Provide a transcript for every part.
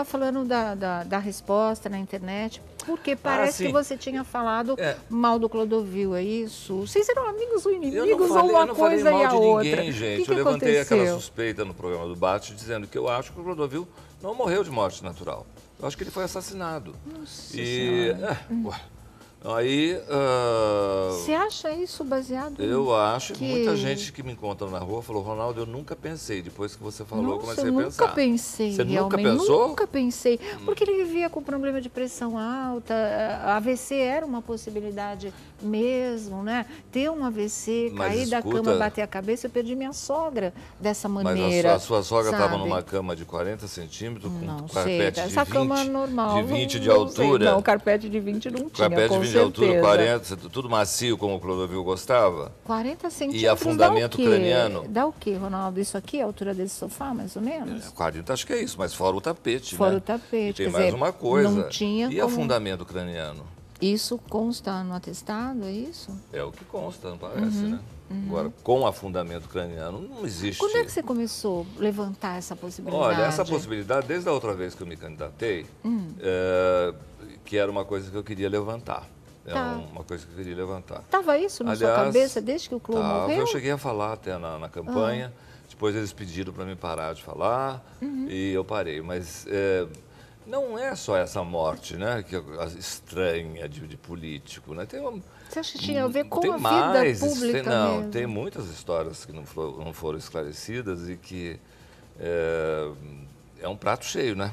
estava falando da, da, da, resposta na internet, porque ah, parece ah, que você tinha falado é. mal do Clodovil, é isso? Vocês eram amigos ou inimigos falei, ou uma coisa e a outra? Eu Ninguém, gente. Que que eu levantei aconteceu? aquela suspeita no programa do Bate dizendo que eu acho que o Clodovil não morreu de morte natural. Eu acho que ele foi assassinado. Nossa e, é, hum. Aí. Uh, Você acha isso baseado? Eu acho. Que... Muita gente que me encontra na rua falou, Ronaldo, eu nunca pensei. Depois que você falou, Nossa, eu comecei eu a pensar. Eu nunca pensei. Você nunca pensou? Nunca pensei. Hum. Porque ele vivia com problema de pressão alta. AVC era uma possibilidade mesmo, né? Ter um AVC, Mas cair escuta, da cama, bater a cabeça. Eu perdi minha sogra dessa maneira. Mas a sua, a sua sogra estava numa cama de 40 centímetros, com não, um carpete sei, de Essa 20, cama normal. De 20 de não, altura. Sei, não, carpete de 20 não tinha, carpete 20 de altura, 40, tudo macio como o Clodovil gostava. 40 centímetros. E afundamento dá craniano. Dá o quê, Ronaldo? Isso aqui é a altura desse sofá, mais ou menos? É, 40 acho que é isso, mas fora o tapete. Fora né? o tapete. E tem mais dizer, uma coisa. Não tinha e como... afundamento craniano? Isso consta no atestado, é isso? É o que consta, não parece, uhum, né? Uhum. Agora, com afundamento craniano, não existe. Quando é que você começou a levantar essa possibilidade? Olha, essa possibilidade, desde a outra vez que eu me candidatei, uhum. é, que era uma coisa que eu queria levantar. É tá. uma coisa que eu queria levantar. Estava isso na Aliás, sua cabeça desde que o clube tava, morreu? Eu cheguei a falar até na, na campanha. Ah. Depois eles pediram para mim parar de falar uhum. e eu parei. Mas é, não é só essa morte, né? Que é estranha de, de político, né? Tem uma, você acha que tinha a ver hum, com tem a mais, vida pública? Tem, não, mesmo. tem muitas histórias que não, não foram esclarecidas e que é, é um prato cheio, né?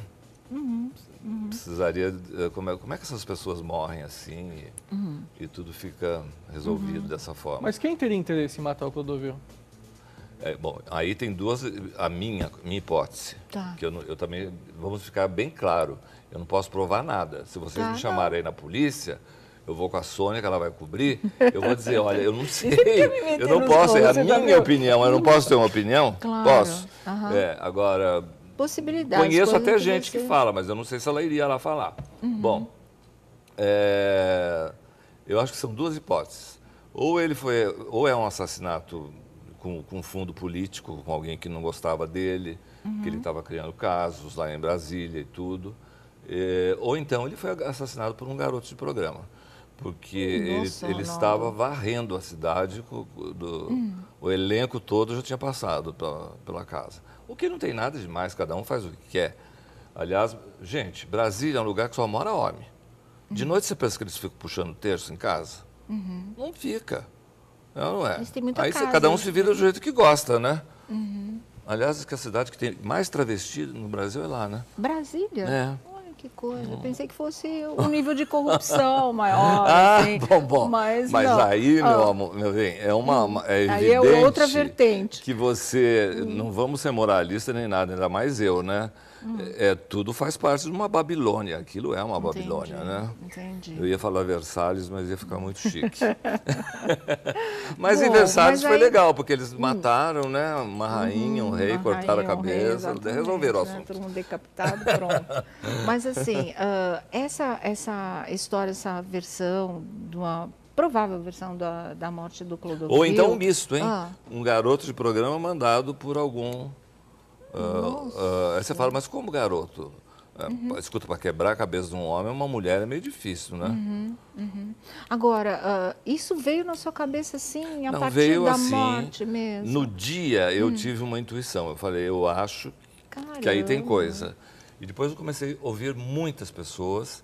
Uhum uhum. precisaria. Eh, como é, como é que essas pessoas morrem assim e, uhum. e tudo fica resolvido uhum. dessa forma? Mas quem teria interesse em matar o Clodovil? É, bom, aí tem duas. A minha, minha hipótese. Tá. Que eu, eu, também. Vamos ficar bem claro. Eu não posso provar nada. Se vocês tá, me chamarem não. na polícia, eu vou com a Sônia, que ela vai cobrir, eu vou dizer, olha, eu não sei, eu não posso, é a tá minha, minha opinião, eu não posso ter uma opinião? Claro. Posso. Uhum. É, agora, possibilidades. Conheço até gente que fala, mas eu não sei se ela iria lá falar. Uhum. Bom, é, eu acho que são duas hipóteses. Ou ele foi, ou é um assassinato com, com fundo político, com alguém que não gostava dele, uhum. que ele estava uhum. criando casos lá em Brasília e tudo. É, ou então ele foi assassinado por um garoto de programa, porque Nossa, ele, ele estava varrendo a cidade, do, hum. o elenco todo já tinha passado pela, pela casa. O que não tem nada demais, cada um faz o que quer. Aliás, gente, Brasília é um lugar que só mora homem. De uhum. noite você pensa que eles ficam puxando terço em casa? Uhum. Não fica. Não, é não é. Mas tem muita Aí casa, cada um se vira do né? jeito que gosta, né? Uhum. Aliás, é que a cidade que tem mais travesti no Brasil é lá, né? Brasília? É que coisa. eu hum. Pensei que fosse um nível de corrupção maior. ah, assim. bom, bom. Mas, Mas aí, ah. meu amor, meu bem, é uma. Hum. É aí é outra vertente. Que você. Hum. Não vamos ser moralista nem nada, ainda mais eu, né? Hum. É, é, tudo faz parte de uma Babilônia. Aquilo é uma Entendi. Babilônia, né? Entendi. Eu ia falar Versalhes, mas ia ficar muito chique. mas Bom, em Versalhes mas aí... foi legal, porque eles mataram, né? Uma rainha, um rei, uma cortaram rainha, a cabeça, um rei, resolveram o né? assunto. Né? Todo mundo decapitado, pronto. mas assim, uh, essa, essa história, essa versão de uma provável versão da, da morte do Clodovil. Ou então um misto, hein? Ah. Um garoto de programa mandado por algum. Uh, uh, aí você fala, mas como garoto? Uhum. Escuta, para quebrar a cabeça de um homem, uma mulher é meio difícil, né? Uhum, uhum. Agora, uh, isso veio na sua cabeça assim, a Não, partir da assim, morte mesmo? No dia eu hum. tive uma intuição. Eu falei, eu acho Caramba. que aí tem coisa. E depois eu comecei a ouvir muitas pessoas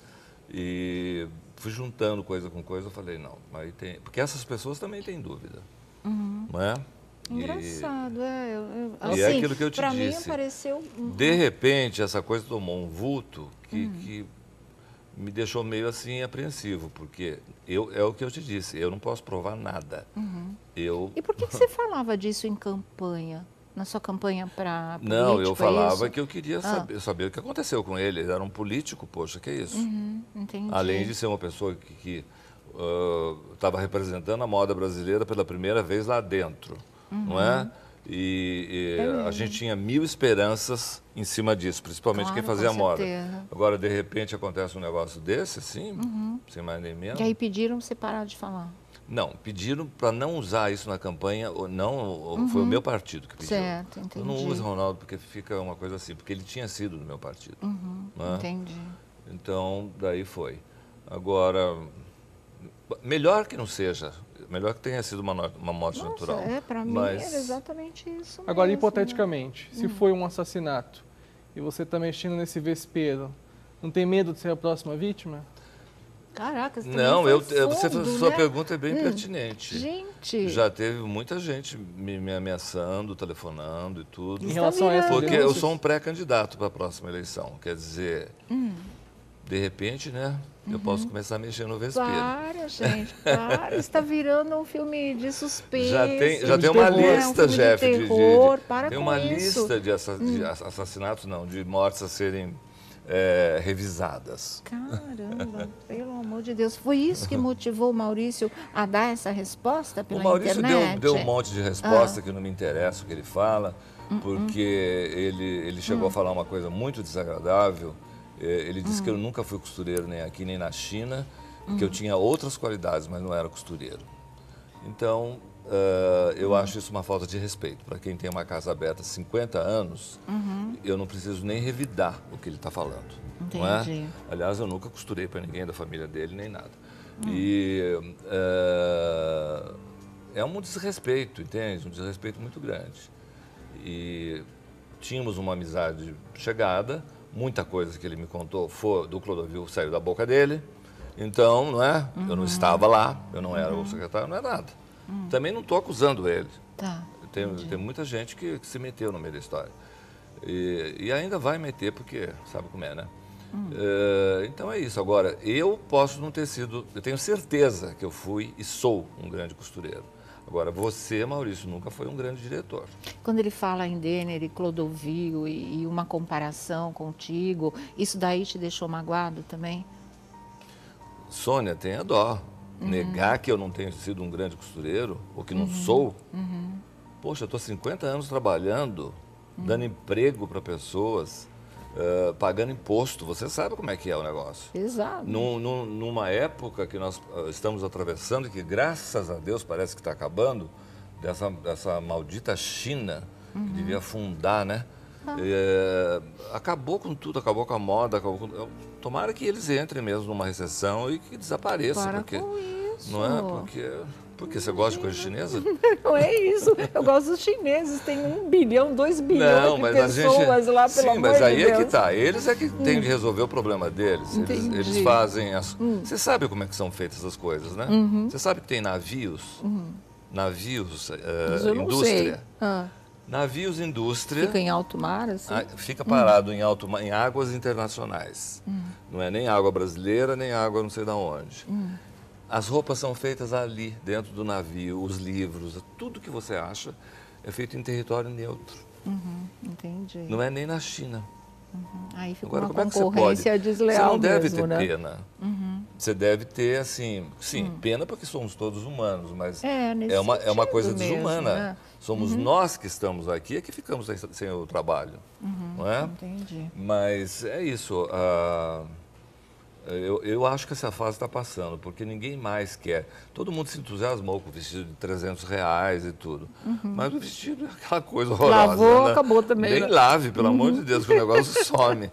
e fui juntando coisa com coisa. Eu falei, não, aí tem. Porque essas pessoas também têm dúvida. Uhum. Não é? Engraçado, e, é. Eu, eu, assim, e é assim, aquilo que eu te pra disse. mim apareceu. De repente, essa coisa tomou um vulto que, uhum. que me deixou meio assim apreensivo, porque eu, é o que eu te disse, eu não posso provar nada. Uhum. Eu... E por que, que você falava disso em campanha? na sua campanha para Não, eu é falava é que eu queria ah. saber, saber o que aconteceu com ele. Ele era um político, poxa, que é isso? Uhum, Além de ser uma pessoa que estava ah, uh, representando a moda brasileira pela primeira vez lá dentro, uhum. não é? Uhum. E, e a gente tinha mil esperanças em cima disso, principalmente claro, quem fazia moda. Agora, de repente, acontece um negócio desse, assim, uhum. sem mais nem menos. E aí pediram você parar de falar. Não, pediram para não usar isso na campanha, não uhum. foi o uhum. meu partido que pediu. Certo, entendi. Eu não uso Ronaldo porque fica uma coisa assim, porque ele tinha sido do meu partido. Uhum, né? Entendi. Então, daí foi. Agora, melhor que não seja, melhor que tenha sido uma, uma morte Nossa, natural. É, para mim Mas... era exatamente isso. Mesmo, Agora, né? hipoteticamente, se hum. foi um assassinato e você está mexendo nesse vespeiro, não tem medo de ser a próxima vítima? Caraca, você Não, eu, fundo, você, sua né? pergunta é bem hum, pertinente. Gente. Já teve muita gente me, me ameaçando, telefonando e tudo. Em relação a é essa Porque eu sou um pré-candidato para a próxima eleição. Quer dizer, hum. de repente, né? Eu uhum. posso começar a mexer no vespeiro. Para, gente, para. Está virando um filme de suspense. Já tem, já tem uma terror, lista, é um Jeff. De terror, de, de, para tem uma isso. lista de, hum. de assassinatos, não, de mortes a serem é, revisadas. Caramba, pelo amor de Deus. Foi isso que motivou o Maurício a dar essa resposta pela internet? O Maurício internet? Deu, deu, um monte de resposta ah. que não me interessa o que ele fala, uh -uh. porque ele, ele chegou uh. a hum. falar uma coisa muito desagradável. É, ele disse que eu nunca fui costureiro nem aqui nem na China, que eu tinha outras qualidades, mas não era costureiro. Então, Uh, eu acho isso uma falta de respeito. Para quem tem uma casa aberta há 50 anos, uhum. eu não preciso nem revidar o que ele está falando. É? Entendi. É? Aliás, eu nunca costurei para ninguém da família dele, nem nada. Uhum. E uh, é um desrespeito, entende? Um desrespeito muito grande. E tínhamos uma amizade chegada, muita coisa que ele me contou foi do Clodovil saiu da boca dele. Então, não é? Uhum. Eu não uhum. estava lá, eu não era o uhum. secretário, não é nada. Hum. Também não estou acusando ele. Tá, tem, tem muita gente que, que, se meteu no meio da história. E, e, ainda vai meter, porque sabe como é, né? Hum. É, então é isso. Agora, eu posso não ter sido. Eu tenho certeza que eu fui e sou um grande costureiro. Agora, você, Maurício, nunca foi um grande diretor. Quando ele fala em Denner e Clodovil e, e uma comparação contigo, isso daí te deixou magoado também? Sônia, tenha dó. Uhum. Negar que eu não tenho sido um grande costureiro, ou que não uhum. sou. Uhum. Poxa, eu estou 50 anos trabalhando, dando uhum. emprego para pessoas, uh, pagando imposto. Você sabe como é que é o negócio. Exato. Num, num, numa época que nós eh, estamos atravessando, que graças a Deus parece que está acabando, dessa, dessa maldita China, que uhum. devia fundar, né? É, acabou com tudo, acabou com a moda. Acabou com... Tomara que eles entrem mesmo numa recessão e que desapareçam. Para porque, com isso. Não é? Porque. Porque você gosta de coisa chinesa? Não é isso. Eu gosto dos chineses. Tem um bilhão, dois bilhões de pessoas gente... lá, pelo Sim, amor mas aí de Deus. é que tá. Eles é que hum. têm de resolver o problema deles. Eles, eles, fazem as... Hum. Você sabe como é que são feitas essas coisas, né? Uhum. Você sabe que tem navios, uhum. navios, uh, indústria... Ah Navios indústria. Fica em alto mar, assim? Ah, fica parado hum. em alto mar, em águas internacionais. Hum. Não é nem água brasileira, nem água não sei de onde. Hum. As roupas são feitas ali, dentro do navio, os livros, tudo que você acha é feito em território neutro. Uhum, entendi. Não é nem na China. Uhum. Aí fica Agora, uma como concorrência é que você pode? desleal. Você não deve mesmo, ter né? pena. Uhum. Você deve ter, assim, sim, hum. pena porque somos todos humanos, mas é, é uma, é uma coisa mesmo, desumana. Né? Somos uhum. nós que estamos aqui é que ficamos sem, sem o trabalho, uhum, não é? Entendi. Mas é isso. Ah, eu, eu acho que essa fase está passando, porque ninguém mais quer. Todo mundo se entusiasmou com o vestido de 300 reais e tudo. Uhum. Mas o vestido é aquela coisa horrorosa. Lavou, né? acabou também. Nem né? lave, pelo uhum. amor de uhum. Deus, que o negócio some.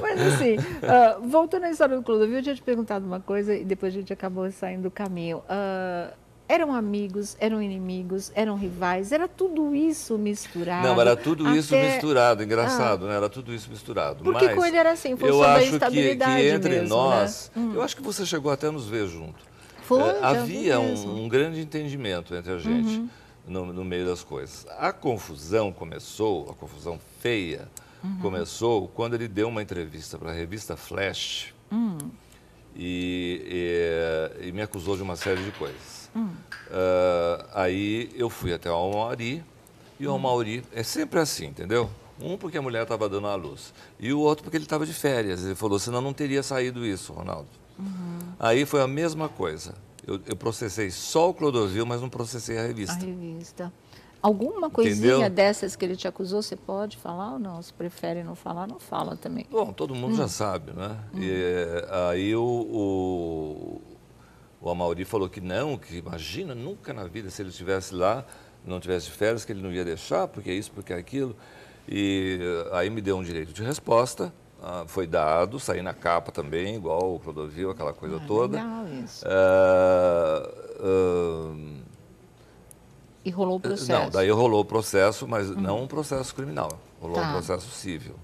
Mas assim, uh, voltando à história do Clodovil, eu tinha te perguntado uma coisa e depois a gente acabou saindo do caminho. Uh, eram amigos, eram inimigos, eram rivais, era tudo isso misturado. Não, era tudo até... isso misturado, engraçado, ah. né? Era tudo isso misturado. Porque Mas com ele era assim, função eu da estabilidade que, que entre mesmo, né? nós, né? hum. eu acho que você chegou até a nos ver junto. Foi, é, havia um, um, grande entendimento entre a gente uhum. no, no, meio das coisas. A confusão começou, a confusão feia, uhum. começou quando ele deu uma entrevista para a revista Flash. Uhum e, e, e me acusou de uma série de coisas. Hum. Uh, aí eu fui até o Mauri e o hum. Mauri é sempre assim, entendeu? Um porque a mulher estava dando à luz e o outro porque ele estava de férias. Ele falou, senão não teria saído isso, Ronaldo. Uhum. Aí foi a mesma coisa. Eu, eu, processei só o Clodovil, mas não processei a revista. A revista. Alguma coisinha Entendeu? dessas que ele te acusou, você pode falar ou não? Se prefere não falar, não fala também. Bom, todo mundo hum. já sabe, né? Hum. E, eh, aí o, o, o falou que não, que imagina, nunca na vida, se ele estivesse lá, não tivesse férias, que ele não ia deixar, porque é isso, porque é aquilo. E eh, aí me deu um direito de resposta, ah, foi dado, saí na capa também, igual o Clodovil, aquela coisa ah, toda. Legal isso. Uh, uh, e rolou o eh, processo? Não, daí rolou o processo, mas uhum. não um processo criminal, rolou tá. um processo civil.